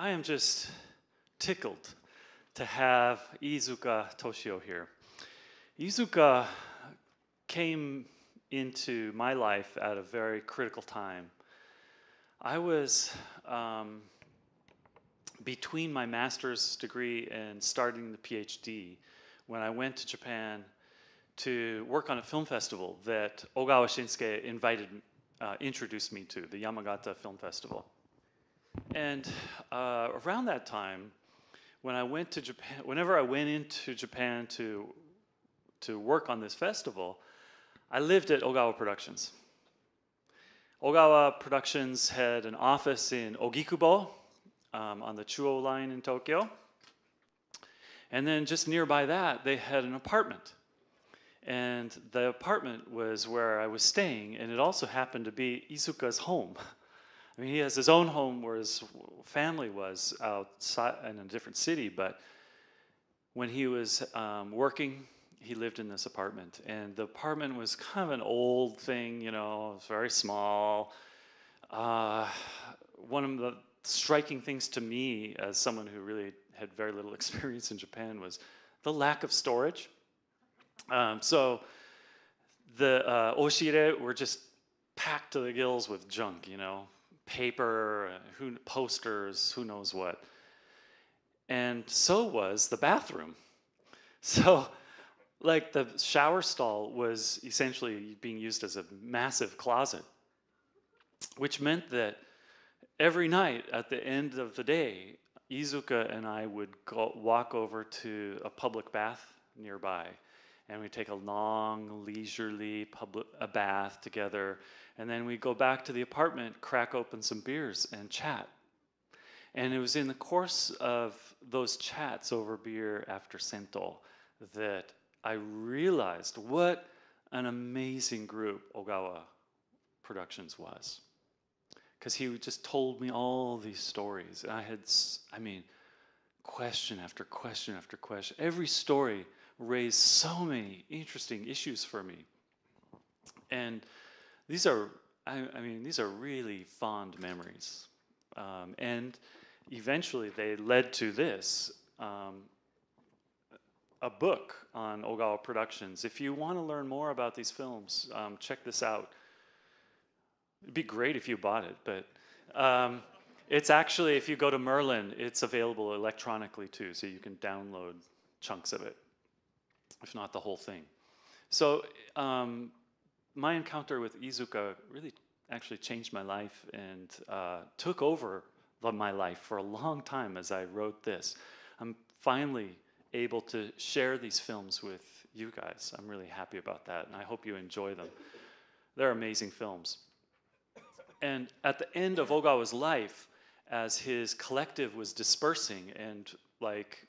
I am just tickled to have Izuka Toshio here. Izuka came into my life at a very critical time. I was um, between my master's degree and starting the PhD when I went to Japan to work on a film festival that Ogawa Shinsuke invited, uh, introduced me to, the Yamagata Film Festival. And uh, around that time, when I went to Japan, whenever I went into Japan to to work on this festival, I lived at Ogawa Productions. Ogawa Productions had an office in Ogikubo um, on the Chuo line in Tokyo. And then just nearby that, they had an apartment. And the apartment was where I was staying, and it also happened to be Isuka's home. I mean, he has his own home where his family was outside in a different city, but when he was um, working, he lived in this apartment. And the apartment was kind of an old thing, you know, was very small. Uh, one of the striking things to me, as someone who really had very little experience in Japan, was the lack of storage. Um, so the uh, oshire were just packed to the gills with junk, you know, paper, who, posters, who knows what. And so was the bathroom. So, like, the shower stall was essentially being used as a massive closet, which meant that every night at the end of the day, Izuka and I would go, walk over to a public bath nearby, and we'd take a long, leisurely public a bath together, and then we go back to the apartment, crack open some beers, and chat. And it was in the course of those chats over beer after Sento that I realized what an amazing group Ogawa Productions was. Because he just told me all these stories. And I had, I mean, question after question after question. Every story raised so many interesting issues for me. And these are, I, I mean, these are really fond memories. Um, and eventually they led to this um, a book on Ogawa Productions. If you want to learn more about these films, um, check this out. It'd be great if you bought it, but um, it's actually, if you go to Merlin, it's available electronically too, so you can download chunks of it, if not the whole thing. So um, my encounter with Izuka really actually changed my life and uh, took over the, my life for a long time as I wrote this. I'm finally able to share these films with you guys. I'm really happy about that, and I hope you enjoy them. They're amazing films. And at the end of Ogawa's life, as his collective was dispersing, and like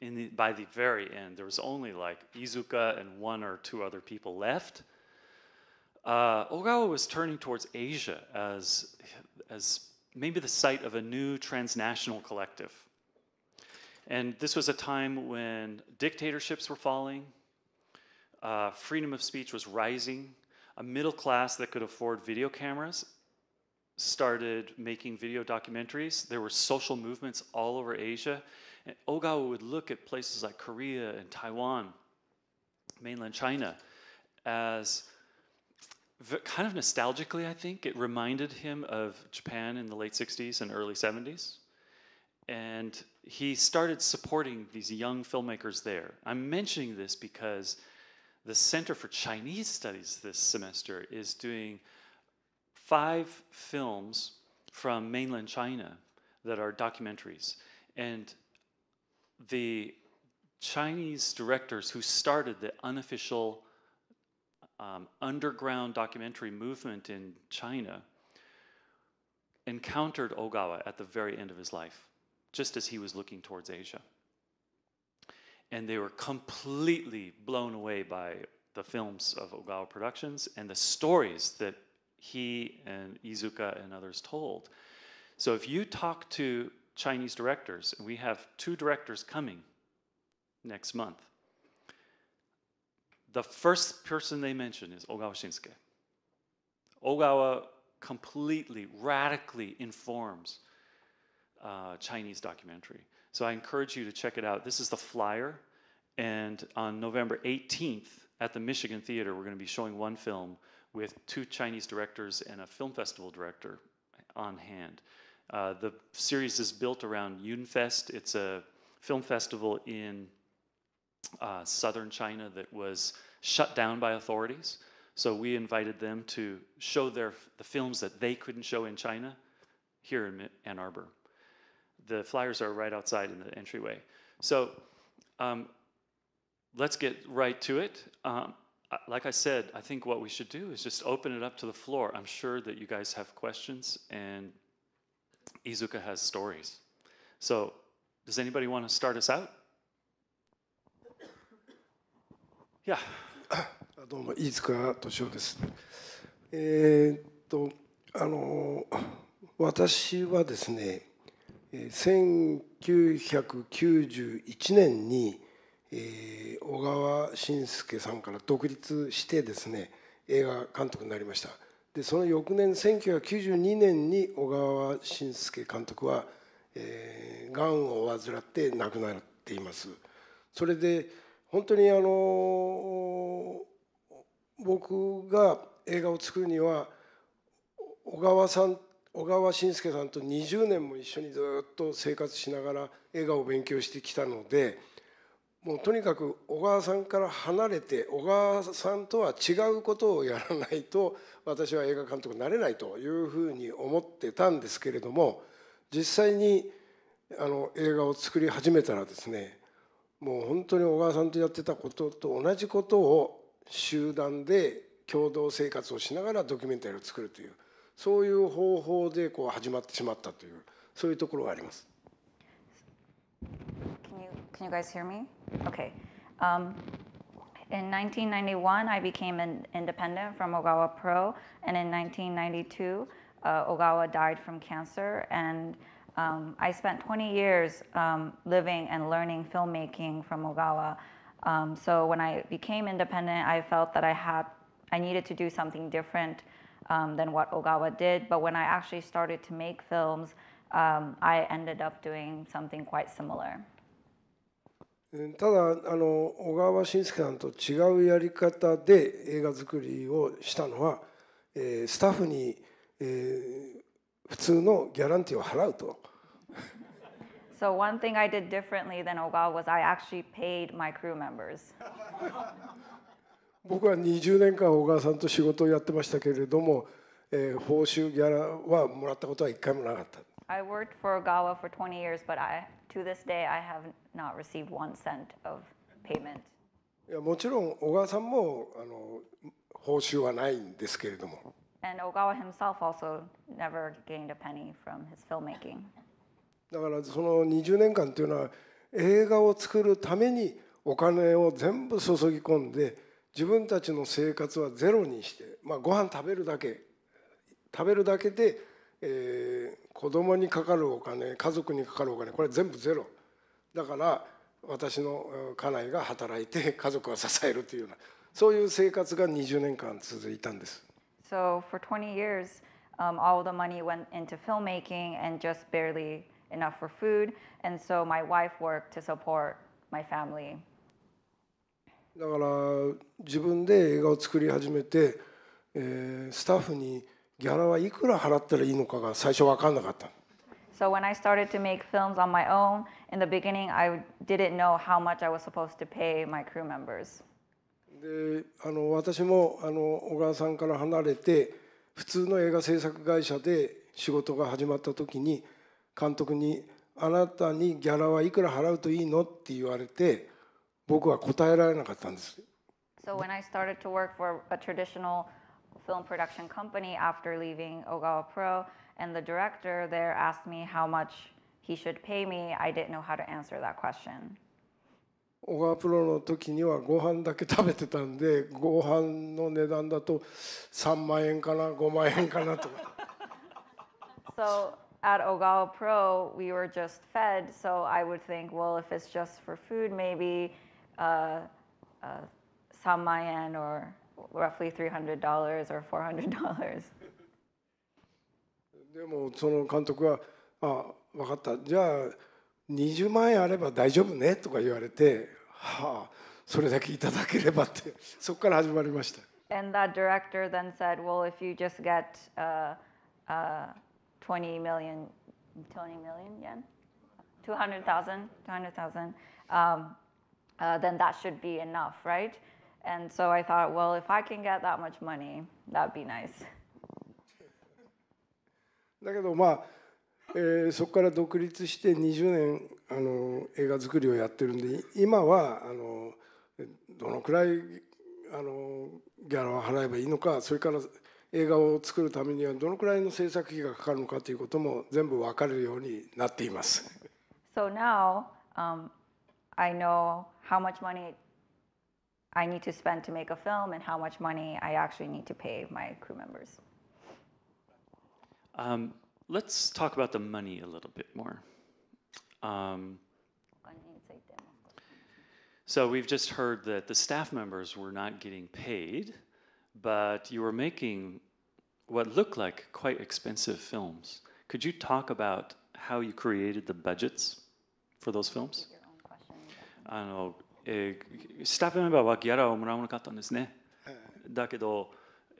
the, by the very end, there was only like Izuka and one or two other people left uh, Ogawa was turning towards Asia as, as maybe the site of a new transnational collective. And this was a time when dictatorships were falling, uh, freedom of speech was rising, a middle class that could afford video cameras started making video documentaries. There were social movements all over Asia. And Ogawa would look at places like Korea and Taiwan, mainland China, as kind of nostalgically, I think it reminded him of Japan in the late 60s and early 70s. And he started supporting these young filmmakers there. I'm mentioning this because the Center for Chinese Studies this semester is doing five films from mainland China that are documentaries. And the Chinese directors who started the unofficial um, underground documentary movement in China, encountered Ogawa at the very end of his life, just as he was looking towards Asia. And they were completely blown away by the films of Ogawa Productions and the stories that he and Izuka and others told. So if you talk to Chinese directors, and we have two directors coming next month, the first person they mention is Ogawa Shinsuke. Ogawa completely, radically informs uh, Chinese documentary. So I encourage you to check it out. This is the flyer. And on November 18th at the Michigan Theater, we're going to be showing one film with two Chinese directors and a film festival director on hand. Uh, the series is built around Yunfest. It's a film festival in uh, southern China that was shut down by authorities. So we invited them to show their, the films that they couldn't show in China here in Ann Arbor. The flyers are right outside in the entryway. So um, let's get right to it. Um, like I said, I think what we should do is just open it up to the floor. I'm sure that you guys have questions and Izuka has stories. So, does anybody want to start us out? いや どうも飯塚敏夫です。えー、っとあの私はですね1991年に、えー、小川伸介さんから独立してですね映画監督になりましたでその翌年1992年に小川伸介監督はがん、えー、を患って亡くなっていますそれで本当にあの僕が映画を作るには小川さん小川伸介さんと20年も一緒にずっと生活しながら映画を勉強してきたのでもうとにかく小川さんから離れて小川さんとは違うことをやらないと私は映画監督になれないというふうに思ってたんですけれども実際にあの映画を作り始めたらですねもう本当に小川さんとやってたことと同じことを集団で共同生活をしながらドキュメンタリーを作るというそういう方法でこう始まってしまったというそういうところがあります。Can you, can you guys hear me? Okay.、Um... In 1991, I became an independent from Ogawa Pro, and in 1992, uh, Ogawa died from cancer, and Um, I spent 20 years um, living and learning filmmaking from Ogawa. Um, so when I became independent, I felt that I had I needed to do something different um, than what Ogawa did. But when I actually started to make films, um, I ended up doing something quite similar. Eh, ただあの小川伸介さんと違うやり方で映画作りをしたのは、えー、スタッフに、えー、普通のギャランティーを払うと。So one thing I did differently than Ogawa was I actually paid my crew members. 僕は20年間小川さんと仕事をやってましたけれども、えー、報酬ギャラはもらったことは一回もなかった。I worked for Ogawa for 20 years, but I, to this day I have not received one cent of payment. いやもちろん小川さんもあの報酬はないんですけれども。And Ogawa himself also never gained a penny from his filmmaking. だからその20年間というのは映画を作るためにお金を全部注ぎ込んで自分たちの生活はゼロにして、まあ、ご飯食べるだけ食べるだけで、えー、子供にかかるお金家族にかかるお金これ全部ゼロだから私の家内が働いて家族を支えるというようなそういう生活が20年間続いたんです。So for 20 years, um, all the money went into filmmaking and just barely enough for food. And so my wife worked to support my family. だから自分で映画を作り始めて、えー、スタッフにギャラはいくら払ったらいいのかが最初分かんなかった。So when I started to make films on my own, in the beginning I didn't know how much I was supposed to pay my crew members. であの私もあの小川さんから離れて普通の映画制作会社で仕事が始まった時に監督に「あなたにギャラはいくら払うといいの?」って言われて僕は答えられなかったんです。So when I started to work for a traditional film production company after leaving Ogawa Pro, and the director there asked me how much he should pay me, I didn't know how to answer that question. 小川プロの時にはご飯だけ食べてたんでご飯の値段だと3万円かな5万円かなとか。so at Ogawa Pro, we were just fed, so I would think, well, if it's just for food, maybe uh, uh, 3万円 or roughly $300 or $400. でもその監督は、あ、分かった。じゃあ20万円あれば大丈夫ねとか言われてはあそれだけいただければってそこから始まりました。And that director then said, well, if you just get、uh, uh, 20 million, 20 million yen? 200,000, 200,000, um, uh, then that should be enough, right? And so I thought, well, if I can get that much money, that'd be nice. だけどまあえー、そこから独立して20年あの映画作りをやってるんで今はあのどのくらいあのギャラを払えばいいのかそれから映画を作るためにはどのくらいの制作費がかかるのかということも全部分かれるようになっています。So now、um, I know how much money I need to spend to make a film and how much money I actually need to pay my crew members. Um, Let's talk about the money a little bit more. Um, so we've just heard that the staff members were not getting paid, but you were making what looked like quite expensive films. Could you talk about how you created the budgets for those films? Eh, staff あの、えー、スタッフメンバーはギャラをもらわなかったんですね。だけど、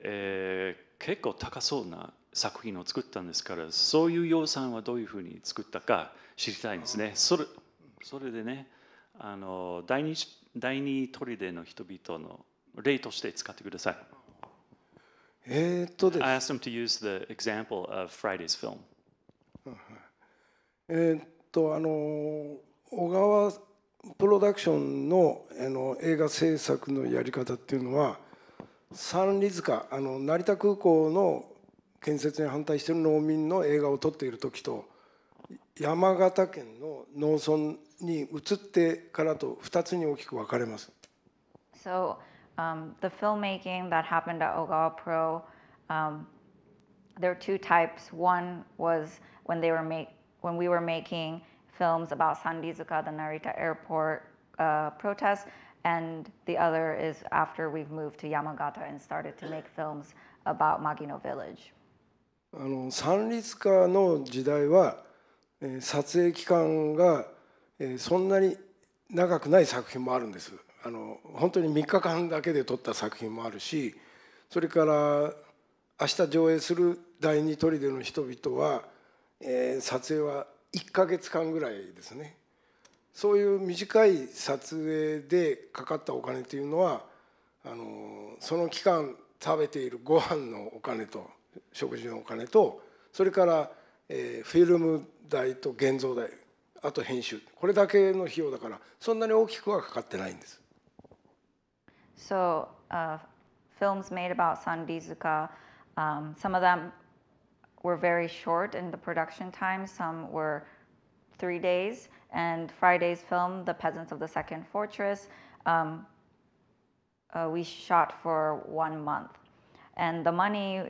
えー、結構高そうな作品を作ったんですからそういう予算はどういうふうに作ったか知りたいんですね。それそれでねあの第二第二砦の人々の例として使ってください。えっとです。I asked them to use the example of Friday's film. えっとあの小川プロダクションのあの映画制作のやり方っていうのは三里塚あの成田空港の建設に反対してる農民の映画を撮っている時と山形県の農村に移ってからと二つに大きく分かれます。So, um, the filmmaking that happened at Ogawa Pro, um, there are two types. One was when they were make, when we were making films about Sandizuka, the Narita airport uh, protest, and the other is after we've moved to Yamagata and started to make films about Magino Village. あの三立化の時代は、えー、撮影期間が、えー、そんなに長くない作品もあるんですあの本当に3日間だけで撮った作品もあるしそれから明日上映する第二砦の人々は、えー、撮影は1か月間ぐらいですねそういう短い撮影でかかったお金というのはあのその期間食べているご飯のお金と食事のお金とそれから、フィルム代と現像代あと編集これだけの費用だからそんなに大きくはかかってないんです。So, uh, films made about Sandizuka, um, some of them were very short in the production time, some were three days, and Friday's film, The Peasants of the Second Fortress, um, uh, we shot for one month. And the money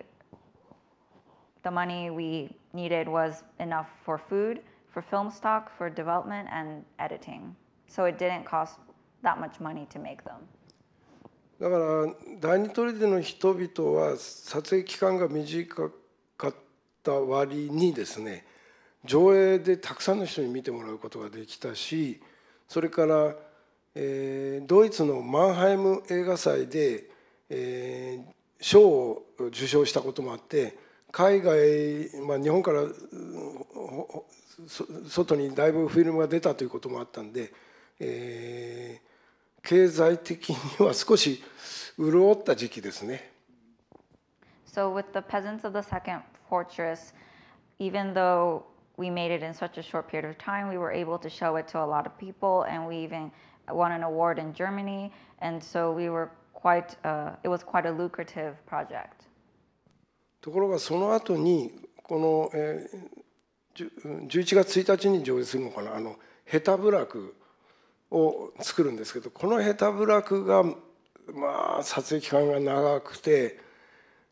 the money we needed was enough for food, for film stock, for development, and editing. So it didn't cost that much money to make them. だから第二砦の人々は撮影期間が短かった割にですね上映でたくさんの人に見てもらうことができたしそれから、えー、ドイツのマンハイム映画祭で、えー、賞を受賞したこともあって海外、まあ、日本から外にだいぶフィルムが出たということもあったんで、えー、経済的には少し潤った時期ですね。So with the peasants of the second fortress, even though we made it in such a short period of time, we were able to show it to a lot of people, and we even won an award in Germany. And so we were quite, uh, it was quite a lucrative project. ところがその後にこの、えー、11月1日に上映するのかなあのヘタブラクを作るんですけどこのヘタブラクがまあ撮影期間が長くて、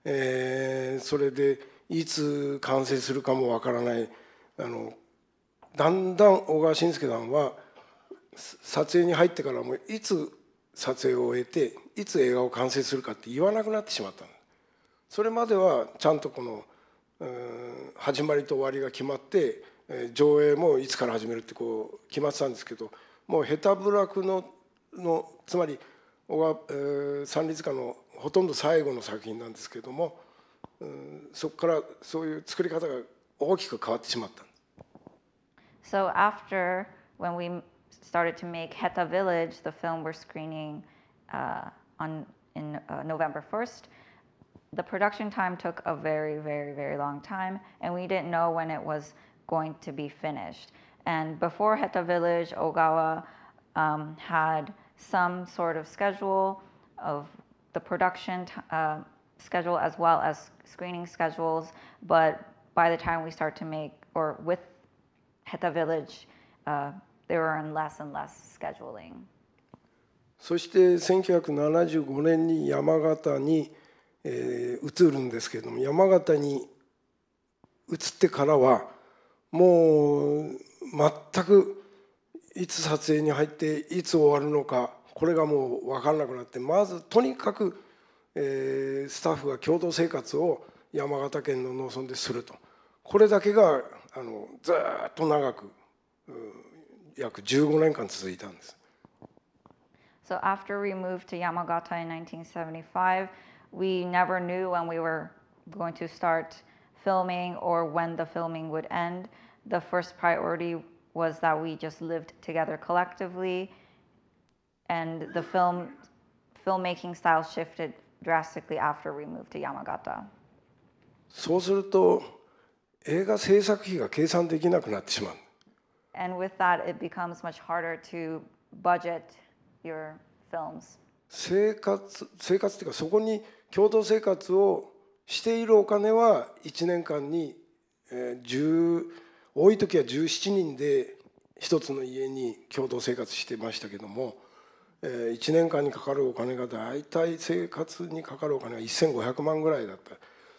えー、それでいつ完成するかもわからないあのだんだん小川慎介さんは撮影に入ってからもいつ撮影を終えていつ映画を完成するかって言わなくなってしまったんです。それまではちゃんとこの始まりと終わりが決まって上映もいつから始めるってこう決まってたんですけどもう下手部落ののつまり小川、えー、三立家のほとんど最後の作品なんですけども、うん、そこからそういう作り方が大きく変わってしまった So after when we started to make Heta Village, the film we're screening uh, on in uh, November 1st, the production time took a very, very, very long time, and we didn't know when it was going to be finished. And before Heta Village, Ogawa um, had some sort of schedule of the production uh, schedule as well as screening schedules. But by the time we start to make, or with Heta Village, uh, they were in less and less scheduling. そして1975年に山形にえー、移るんですけれども山形に移ってからはもう全くいつ撮影に入っていつ終わるのかこれがもう分からなくなってまずとにかく、えー、スタッフが共同生活を山形県の農村でするとこれだけがあのずっと長く約15年間続いたんです。So after we moved to Yamagata in 1975, we never knew when we were going to start filming or when the filming would end. The first priority was that we just lived together collectively, and the film filmmaking style shifted drastically after we moved to Yamagata. And with that, it becomes much harder to budget your films. 生活生活っていうかそこに共同生活をしているお金は1年間に10多い時は17人で一つの家に共同生活してましたけども1年間にかかるお金が大体生活にかかるお金が1500万ぐらいだった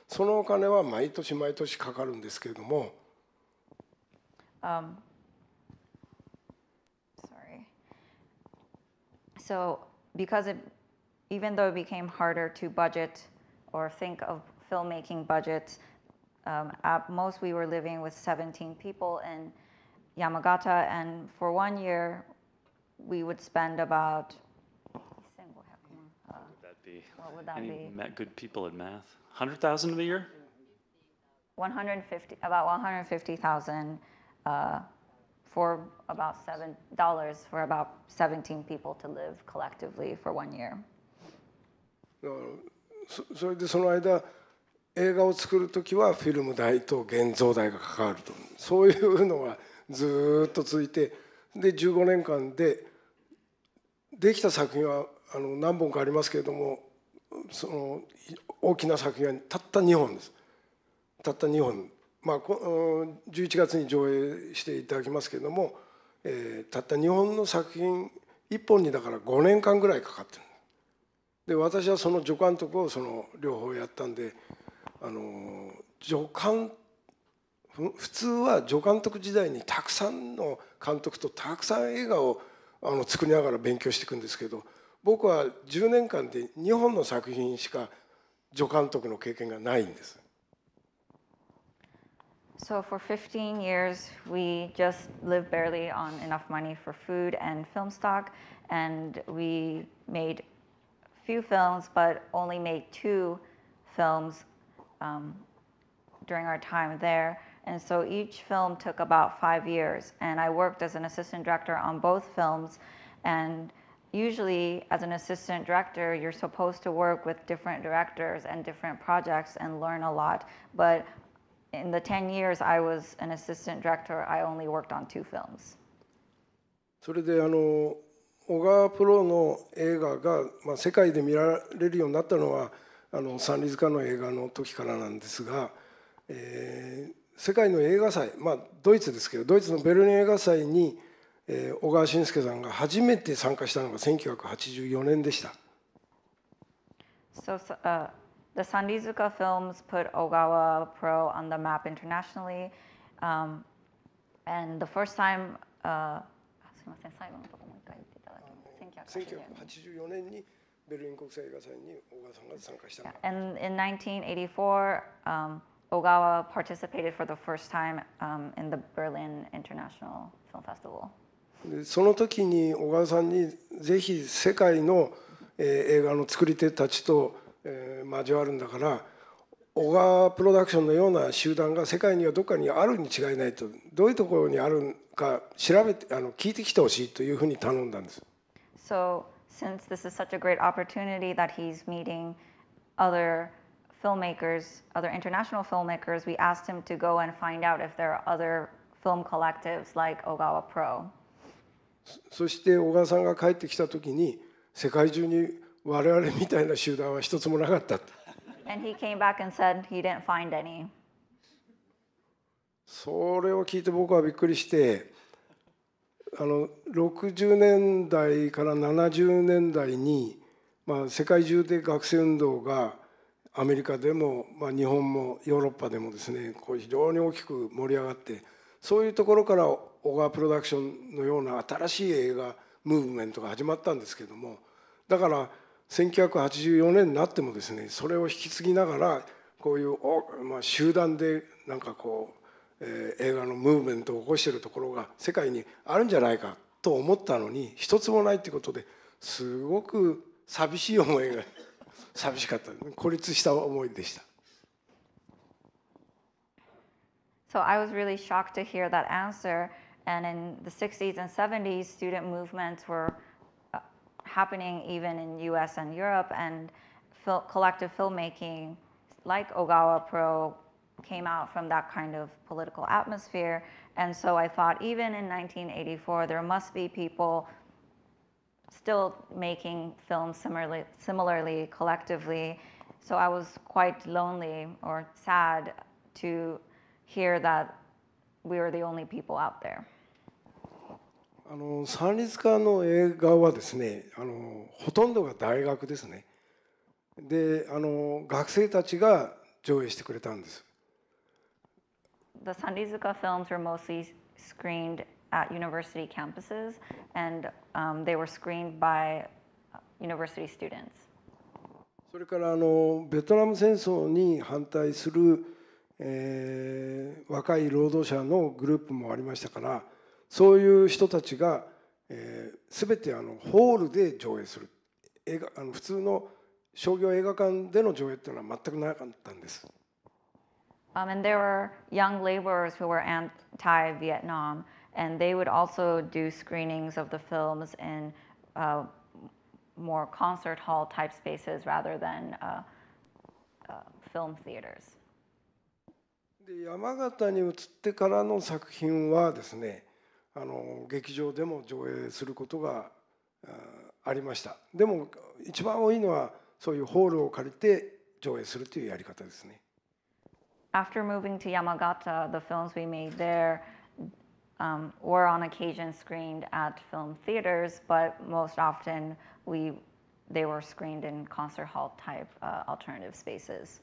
そのお金は毎年毎年かかるんですけれども。Um, sorry. So, because it even though it became harder to budget or think of filmmaking budgets, um, at most we were living with 17 people in Yamagata, and for one year we would spend about. Uh, what would that be? What would that Any be? Good people at math. 100,000 a year? 150, about 150,000 uh, for about seven dollars for about 17 people to live collectively for one year. そそれでその間映画を作る時はフィルム代と現像代が関わるとそういうのがずっと続いてで15年間でできた作品はあの何本かありますけれどもその大きな作品はたった2本ですたった2本まあこ11月に上映していただきますけれども、えー、たった2本の作品1本にだから5年間ぐらいかかってるで私はその助監督をその両方やったんであの助監普通は助監督時代にたくさんの監督とたくさん映画をあの作りながら勉強していくんですけど僕は10年間で2本の作品しか助監督の経験がないんです。So for 15 years, we just lived barely on enough money for food and film stock, and we made few films, but only made two films um, during our time there. And so each film took about five years. And I worked as an assistant director on both films. And usually, as an assistant director, you're supposed to work with different directors and different projects and learn a lot. But in the 10 years I was an assistant director, I only worked on two films. それであの小川プロの映画が、まあ、世界で見られるようになったのはあの三里塚の映画の時からなんですが、えー、世界の映画祭、まあ、ドイツですけどドイツのベルリン映画祭に、えー、小川伸介さんが初めて参加したのが1984年でした。So, uh, the s a n d i z u k a films put Ogawa Pro on the map internationally. Um, and the first time, uh, すみません、最後のと1984年にベルリン国際映画祭に小川さんが参加した。And in 1984、um, Ogawa participated for the first time、um, in the Berlin International Film Festival. その時に小川さんにぜひ世界の、えー、映画の作り手たちと、えー、交わるんだから小川プロダクションのような集団が世界にはどっかにあるに違いないとどういうところにあるか調べてあの聞いてきてほしいというふうに頼んだんです。So since this is such a great opportunity that he's meeting other filmmakers, other international filmmakers, we asked him to go and find out if there are other film collectives like Ogawa Pro. そして小川さんが帰ってきたときに世界中に我々みたいな集団は一つもなかった。それを聞いて僕はびっくりしてあの60年代から70年代に、まあ、世界中で学生運動がアメリカでも、まあ、日本もヨーロッパでもですねこう非常に大きく盛り上がってそういうところから小川プロダクションのような新しい映画ムーブメントが始まったんですけどもだから1984年になってもですねそれを引き継ぎながらこういう、まあ、集団でなんかこうえー、映画のムーブメントを起こしているところが世界にあるんじゃないかと思ったのに一つもないっていうことですごく寂しい思いが寂しかった孤立した思いでした。So I was really shocked to hear that answer. And in the 60s and 70s, student movements were happening even in US and Europe, and fil- collective filmmaking like Ogawa Pro came out from that kind of political atmosphere. And so I thought, even in 1984, there must be people still making films similarly, similarly collectively. So I was quite lonely or sad to hear that we were the only people out there. あの三立館の映画はですねあのほとんどが大学ですねであの学生たちが上映してくれたんです uh, the Sanrizuka films were mostly screened at university campuses, and um, they were screened by university students. それからあのベトナム戦争に反対する、えー、若い労働者のグループもありましたからそういう人たちが、えー、全てあのホールで上映する映画あの普通の商業映画館での上映っていうのは全くなかったんです。Um, and there were young laborers who were anti Vietnam, and they would also do screenings of the films in uh, more concert hall type spaces rather than uh, uh, film theaters. で山形に移ってからの作品はですねあの劇場でも上映することがありましたでも一番多いのはそういうホールを借りて上映するというやり方ですね。after moving to Yamagata, the films we made there um, were on occasion screened at film theaters, but most often we they were screened in concert hall type uh, alternative spaces.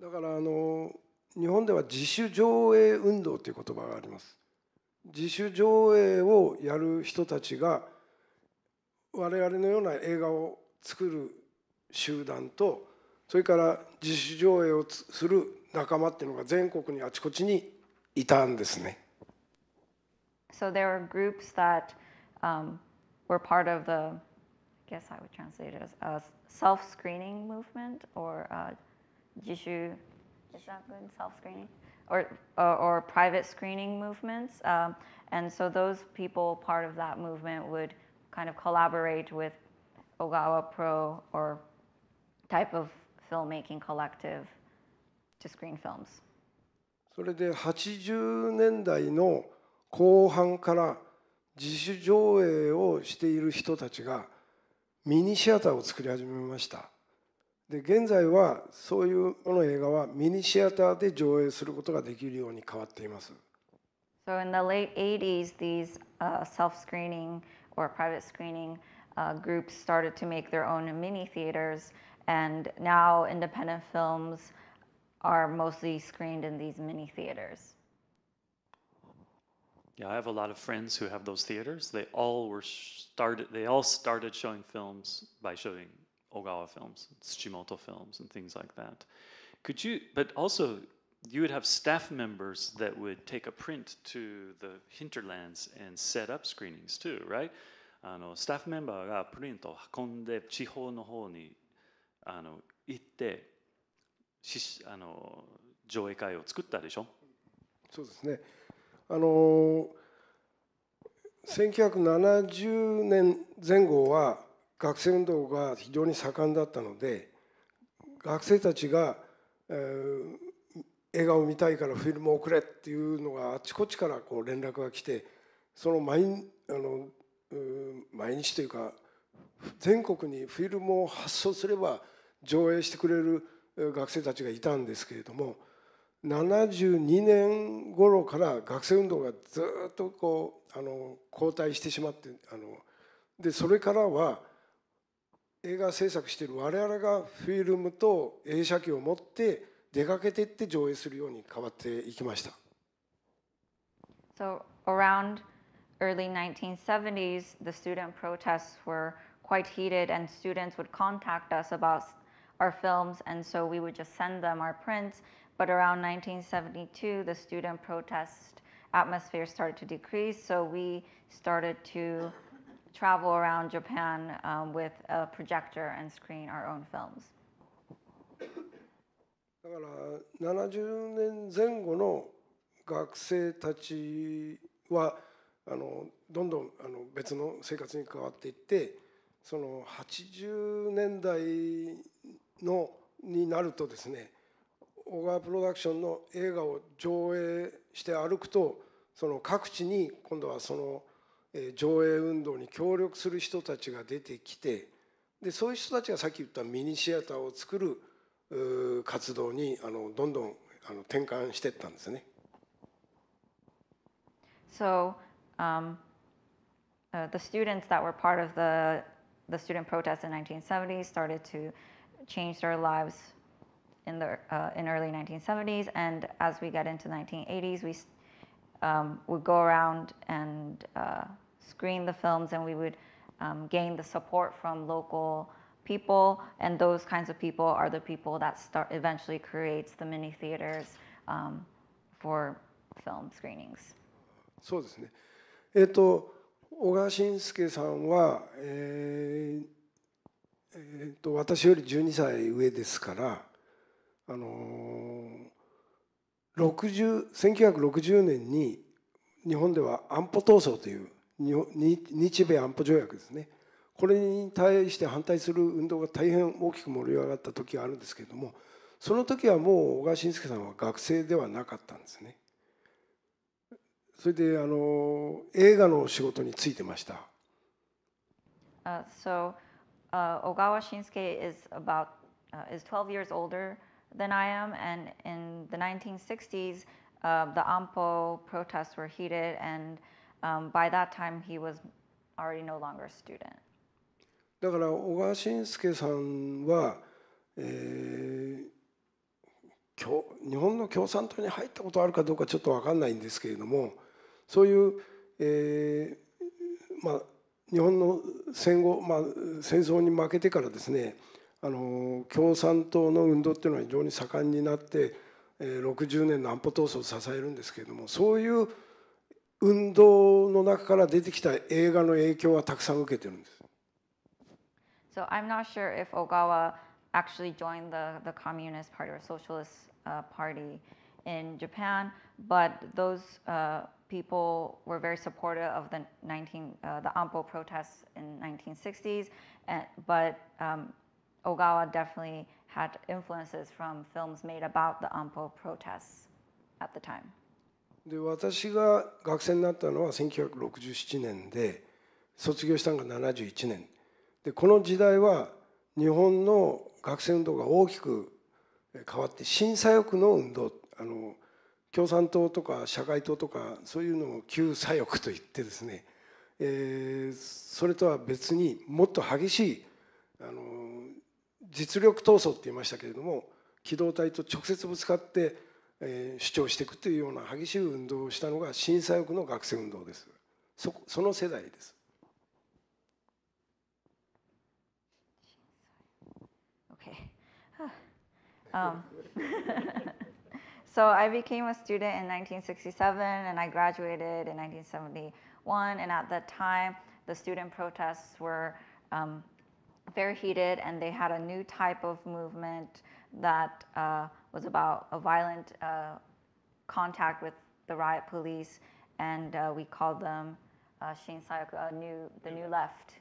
だからあの日本では自主上映運動という言葉があります。自主上映をやる人たちが我々のような映画を作る集団とそれから自主上映をする仲間っていうのが全国にあちこちにいたんですね。So there are groups that、um, were part of the, I guess I would translate it as a self screening movement or、u 自主 is that good self screening or, or, or private screening movements. Um, and so those people, part of that movement, would kind of collaborate with Ogawa Pro or type of filmmaking collective to screen films. それで80年代の後半から自主上映をしている人たちがミニシアターを作り始めました。で現在はそういうこの映画はミニシアターで上映することができるように変わっています。So in the late 80s, these、uh, self-screening or private screening、uh, groups started to make their own mini theaters. and now independent films are mostly screened in these mini theaters. Yeah, I have a lot of friends who have those theaters. They all were started. They all started showing films by showing Ogawa films, Tsuchimoto films, and things like that. Could you? But also, you would have staff members that would take a print to the hinterlands and set up screenings too, right? あのスタッフメンバーがプリントを運んで地方の方にあの行ってあの上映会を作ったでしょそうですねあの1970年前後は学生運動が非常に盛んだったので学生たちが、えー、映画を見たいからフィルムを送れっていうのがあちこちからこう連絡が来てその毎あの毎日というか全国にフィルムを発送すれば上映してくれる学生たちがいたんですけれども72年頃から学生運動がずっとこうあの後退してしまってあのでそれからは映画制作している我々がフィルムと映写機を持って出かけていって上映するように変わっていきました。So around early 1970s, the student protests were quite heated, and students would contact us about our films, and so we would just send them our prints. But around 1972, the student protest atmosphere started to decrease, so we started to travel around Japan um, with a projector and screen our own films. だから70年前後の学生たちはあのどんどんあの別の生活に変わっていってその80年代のになるとですね小川プロダクションの映画を上映して歩くとその各地に今度はその上映運動に協力する人たちが出てきてでそういう人たちがさっき言ったミニシアターを作る活動にあのどんどんあの転換していったんですね。So, um, uh, the students that were part of the, the student protest in 1970 started to changed our lives in the uh, in early 1970s, and as we get into the 1980s, we um, would go around and uh, screen the films, and we would um, gain the support from local people, and those kinds of people are the people that start eventually creates the mini theaters um, for film screenings. そうですね。えっと小川真介さんは、えーえーと、私より12歳上ですからあのー、1960年に日本では安保闘争という日米安保条約ですねこれに対して反対する運動が大変大きく盛り上がった時があるんですけれどもその時はもう小川慎介さんは学生ではなかったんですね。それであの映画の仕事についてました。Uh, so uh, Ogawa Shinsuke is about uh, is 12 years older than I am, and in the 1960s, uh, the Ampo protests were heated, and um, by that time he was already no longer a student. だから小川伸介さんは、えー、日本の共産党に入ったことあるかどうかちょっと分かんないんですけれどもそういう、えーまあ、日本の戦後、まあ、戦争に負けてからですねあの共産党の運動っていうのは非常に盛んになって60年の安保闘争を支えるんですけれどもそういう運動の中から出てきた映画の影響はたくさん受けてるんです。So I'm not sure if Ogawa actually joined the, the Communist Party or Socialist Party in Japan, but those uh, people were very supportive of the 19 uh, the Ampo protests in 1960s, and, but um, Ogawa definitely had influences from films made about the Ampo protests at the time. で私が学生になったのは1967年で卒業したのが71年でこの時代は日本の学生運動が大きく変わって審査欲の運動あの共産党とか社会党とかそういうのを旧左翼といってですね、えー、それとは別にもっと激しいあの実力闘争って言いましたけれども機動隊と直接ぶつかって、えー、主張していくというような激しい運動をしたのが新左翼の学生運動ですそその世代です。o k Um. So I became a student in 1967 and I graduated in 1971. And at that time, the student protests were um, very heated and they had a new type of movement that uh, was about a violent uh, contact with the riot police. And uh, we called them uh, Shin uh, new, the new left.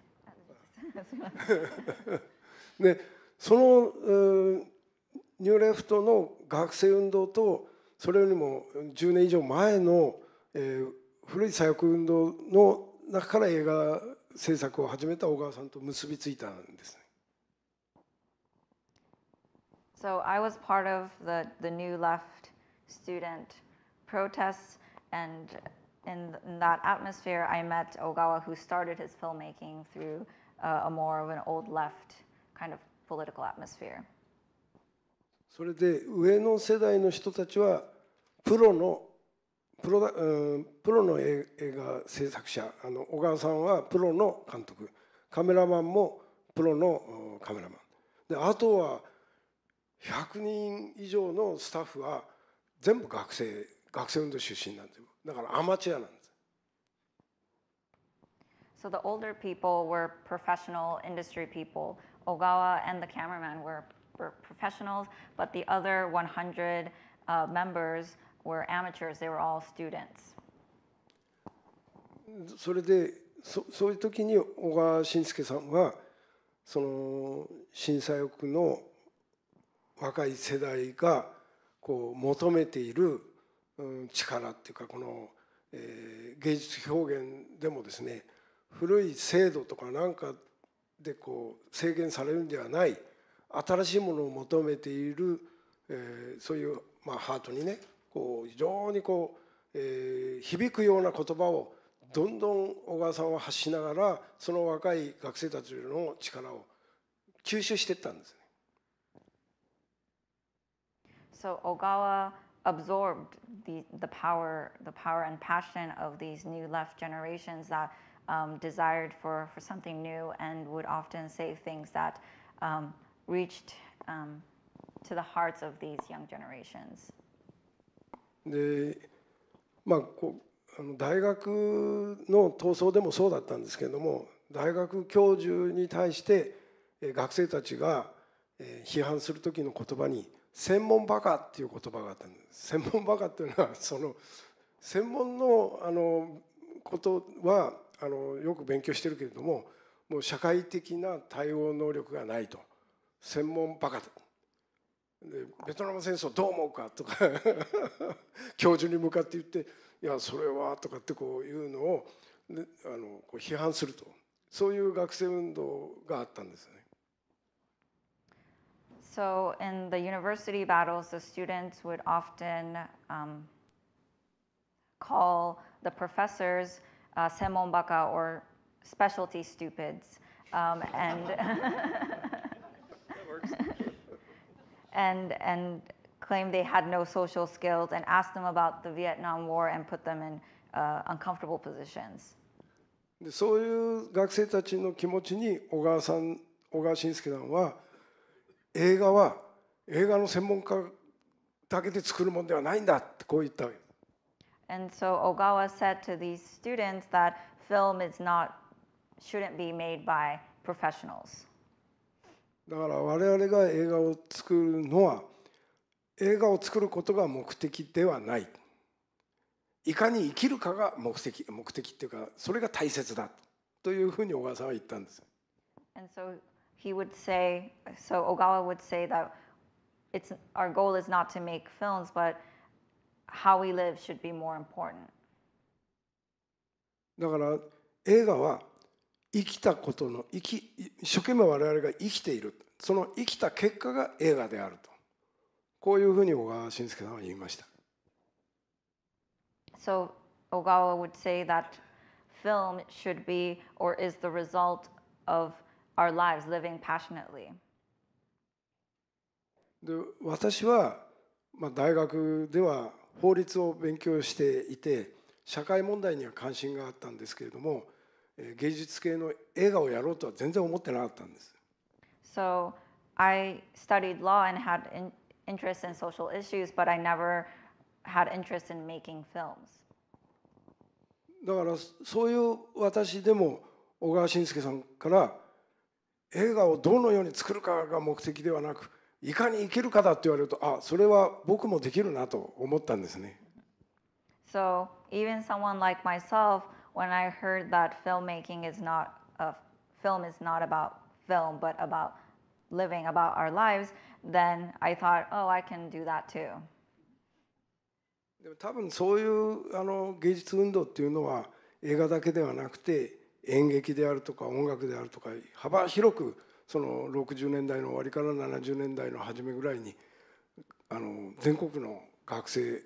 ね、その、うん ニューレフトの学生運動とそれよりも10年以上前の、えー、古い左翼運動の中から映画制作を始めた小川さんと結びついたんですね。So I was part of the, the New Left student protests, and in, in that atmosphere, I met Ogawa, who started his filmmaking through h a more of an old left kind of political atmosphere. それで上の世代の人たちはプロのプロだ、プロの映画制作者あの小川さんはプロの監督カメラマンもプロのカメラマンであとは100人以上のスタッフは全部学生学生運動出身なんですよだからアマチュアなんです。So the older people were professional industry people. Ogawa and the cameraman were w e r professionals, but the other 100 uh, members were amateurs. They were all students. それでそそういう時に小川慎介さんはその震災区の若い世代がこう求めている力っていうかこの、え芸術表現でもですね古い制度とかなんかでこう制限されるんではない新しいものを求めている、えー、そういう、まあ、ハートにねこう非常にこう、えー、響くような言葉をどんどん小川さんは発しながらその若い学生たちの力を吸収していったんですね。So 小川 a absorbed the, the power the power and passion of these new left generations that um, desired for, for something new and would often say things that um, reached um, to the hearts of these young generations. でまあこあの大学の闘争でもそうだったんですけれども大学教授に対して学生たちが批判する時の言葉に「専門バカ」っていう言葉があったんです専門バカっていうのは その専門のあのことはあのよく勉強してるけれどももう社会的な対応能力がないと。専門バカでベトナム戦争どう思うかとか教授に向かって言って「いやそれは」とかってこういうのをあのこう批判するとそういう学生運動があったんですね。So in the university battles, the students would often um, call the professors uh, semonbaka or specialty stupids, um, and works. and, and claimed they had no social skills and asked them about the Vietnam War and put them in uh, uncomfortable positions. So, And so Ogawa said to these students that film is not, shouldn't be made by professionals. だから我々が映画を作るのは映画を作ることが目的ではないいかに生きるかが目的目的っていうかそれが大切だというふうに小川さんは言ったんです。And so he would say, so Ogawa would say that it's our goal is not to make films, but how we live should be more important. だから映画は生きたことの生き一生懸命我々が生きているその生きた結果が映画であるとこういうふうに小川慎介さんは言いました。So Ogawa would say that film should be or is the result of our lives living passionately. で私は、まあ、大学では法律を勉強していて社会問題には関心があったんですけれども芸術系の映画をやろうとは全然思ってなかったんです。So I studied law and had in interest in social issues, but I never had interest in making films. だからそういう私でも小川慎介さんから映画をどのように作るかが目的ではなくいかに生きるかだって言われるとあそれは僕もできるなと思ったんですね。So even someone like myself when I heard that filmmaking is not a film is not about film but about living about our lives, then I thought, oh, I can do that too. でも多分そういうあの芸術運動っていうのは映画だけではなくて演劇であるとか音楽であるとか幅広くその60年代の終わりから70年代の初めぐらいにあの全国の学生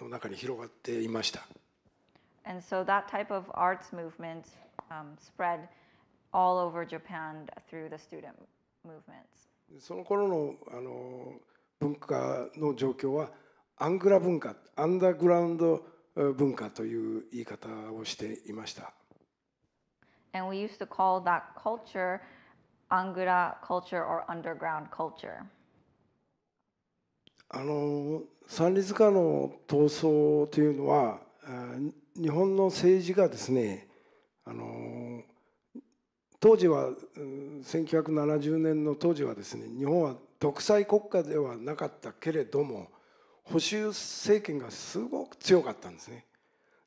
の中に広がっていました。and so that type of arts movement um, spread all over Japan through the student movements. その頃のあの文化の状況はアングラ文化、アンダーグラウンド文化という言い方をしていました。And we used to call that culture アングラ culture or underground culture. あの三立化の闘争というのは日本の政治がですねあの当時は1970年の当時はですね日本は独裁国家ではなかったけれども保守政権がすごく強かったんですね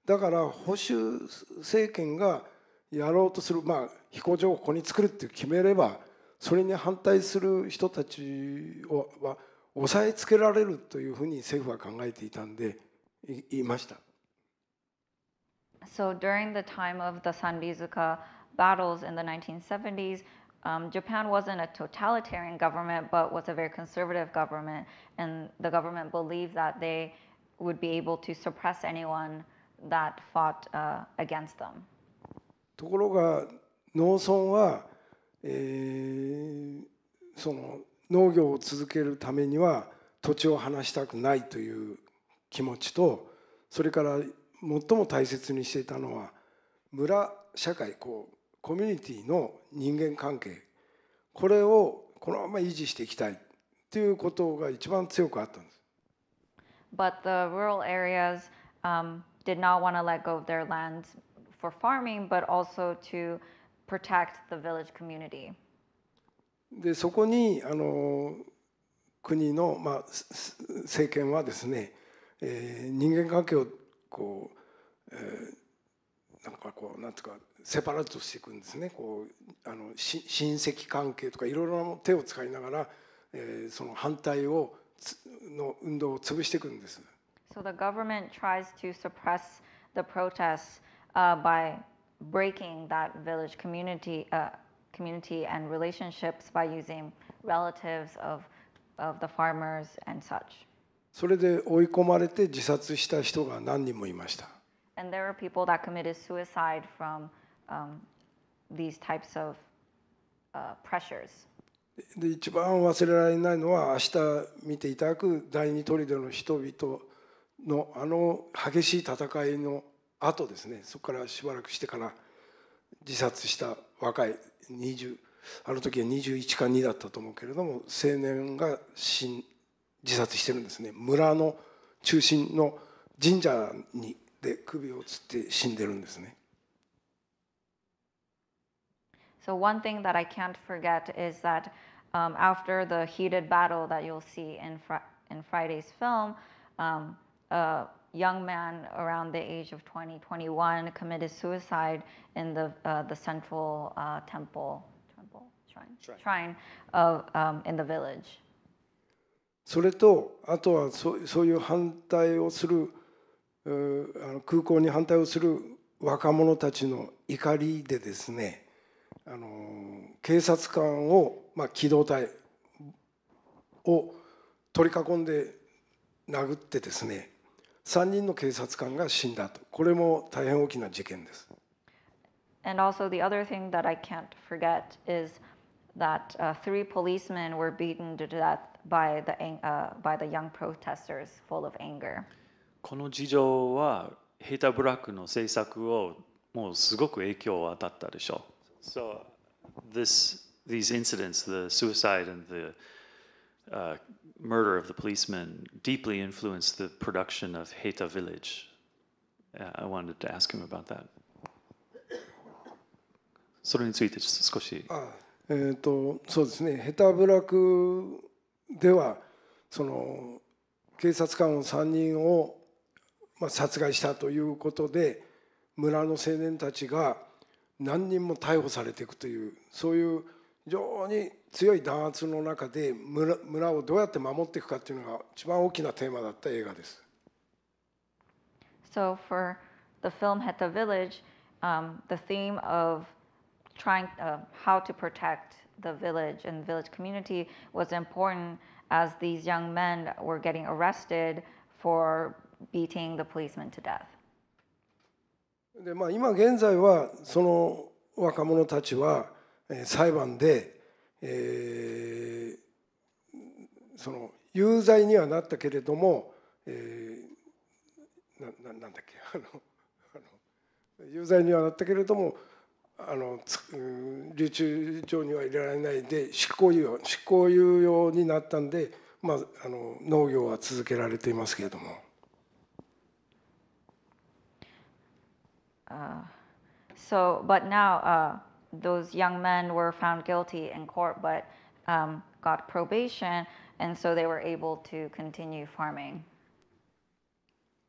だから保守政権がやろうとするまあ飛行場をここに作るって決めればそれに反対する人たちは抑えつけられるというふうに政府は考えていたんでいました。So during the time of the Sanrizuka battles in the 1970s, um, Japan wasn't a totalitarian government, but was a very conservative government, and the government believed that they would be able to suppress anyone that fought uh, against them. 最も大切にしていたのは村社会こうコミュニティの人間関係これをこのまま維持していきたいということが一番強くあったんです。But the rural areas、um, did not want to let go of their lands for farming, but also to protect the village community. でそこにあの国の、まあ、政権はですね、えー、人間関係をこう、えー、なんかこうなんていうかセパラートしていくんですねこうあの親戚関係とかいろいろな手を使いながら、えー、その反対をの運動を潰していくんです。So the government tries to suppress the protests、uh, by breaking that village community,、uh, community and relationships by using relatives of, of the farmers and such. それで追い込まれて自殺した人が何人もいました。で一番忘れられないのは明日見ていただく第二砦の人々のあの激しい戦いの後ですねそこからしばらくしてから自殺した若い20あの時は21か2だったと思うけれども青年が死ん自殺してるんですね村の中心の神社にで首を吊って死んでるんですね。So one thing that I can't forget is that um, after the heated battle that you'll see in, fr in Friday's film, um, a young man around the age of 20, 21 committed suicide in the, uh, the central uh, temple, temple, shrine, shrine, shrine of, um, in the village. それとあとはそうそういう反対をするあの空港に反対をする若者たちの怒りでですねあの警察官を、まあ、機動隊を取り囲んで殴ってですね3人の警察官が死んだとこれも大変大きな事件です。And also the other thing that I can't forget is that、uh, three policemen were beaten to death by the, uh, by the young protesters full of anger. この事情はヘイターブラックの政策をもうすごく影響を与ったでしょう。So, this, these incidents, the suicide and the uh, murder of the policeman, deeply influenced the production of Heta Village. Uh, I wanted to ask him about that. それについて少し。あえー、とそうですね、ヘタブラクではその警察官を3人を、まあ、殺害したということで村の青年たちが何人も逮捕されていくというそういう非常に強い弾圧の中で村村をどうやって守っていくかというのが一番大きなテーマだった映画です。So for the film Heta Village, um, the theme of trying uh, how to protect the village and village community was important as these young men were getting arrested for beating the policeman to death. でまあ、今現在はその若者たちは、えー、裁判で、えー、その有罪にはなったけれども、えー、なななんだっけあのあの有罪にはなったけれどもあの流通上には入れられないで執行猶予執行猶予になったんで、まあ、あの農業は続けられていますけれども。Uh, so, but now uh, those young men were found guilty in court, but um, got probation, and so they were able to continue farming.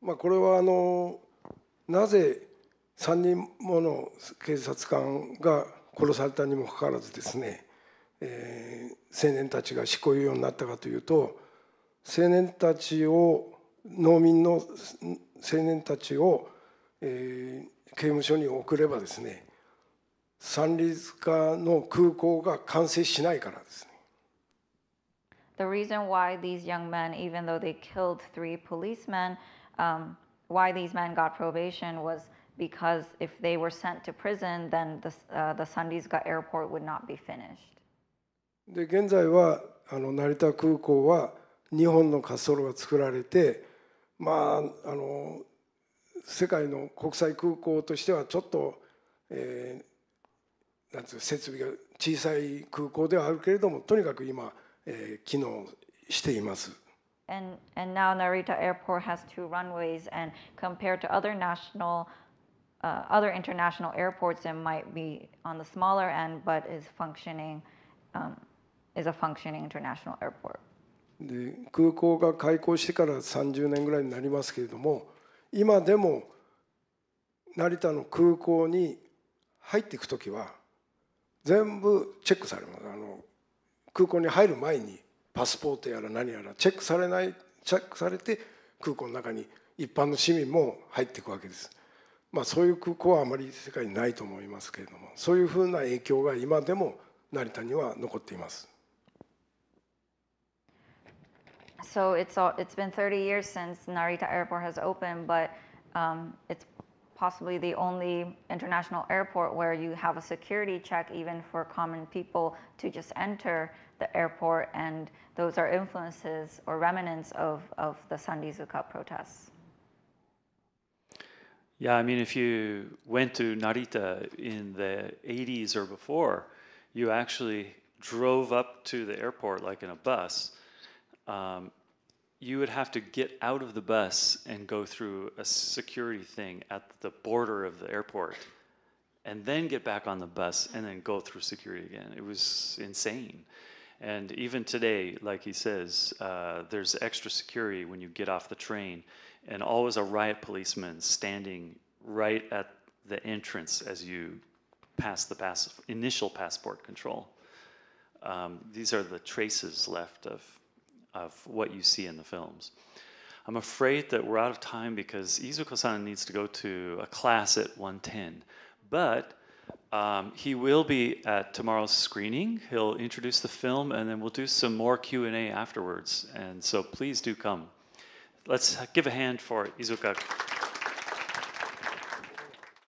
まあこれはあのなぜ3人もの警察官が殺されたにもかかわらずですね、えー、青年たちが執行猶予になったかというと青年たちを農民の青年たちを、えー、刑務所に送ればですね三里塚の空港が完成しないからですね。The reason why these young men, even though they killed three policemen, um, why these men got probation was because if they were sent to prison, then the, uh, the s a n d i s g a airport would not be finished. で現在はあの成田空港は日本の滑走路が作られて、まあ、あの世界の国際空港としてはちょっと、えー、なんつう設備が小さい空港ではあるけれどもとにかく今、えー、機能しています。And, and now Narita Airport has two runways, and compared to other national uh, other international airports and might be on the smaller end, but is functioning um, is a functioning international airport. で空港が開港してから30年ぐらいになりますけれども今でも成田の空港に入っていく時は全部チェックされますあの空港に入る前にパスポートやら何やらチェックされないチェックされて空港の中に一般の市民も入っていくわけです。まあ、そういう空港はあまり世界にないと思いますけれどもそういうふうな影響が今でも成田には残っています。So it's all, it's been 30 years since Narita Airport has opened, but um, it's possibly the only international airport where you have a security check even for common people to just enter the airport, and those are influences or remnants of, of the Sandizuka protests. Yeah, I mean, if you went to Narita in the 80s or before, you actually drove up to the airport like in a bus. Um, you would have to get out of the bus and go through a security thing at the border of the airport and then get back on the bus and then go through security again. It was insane. And even today, like he says, uh, there's extra security when you get off the train and always a riot policeman standing right at the entrance as you pass the pass, initial passport control. Um, these are the traces left of, of what you see in the films. I'm afraid that we're out of time because Izuko-san needs to go to a class at 1:10, but um, he will be at tomorrow's screening. He'll introduce the film, and then we'll do some more Q&A afterwards. And so please do come. Let's give a hand for Izuka.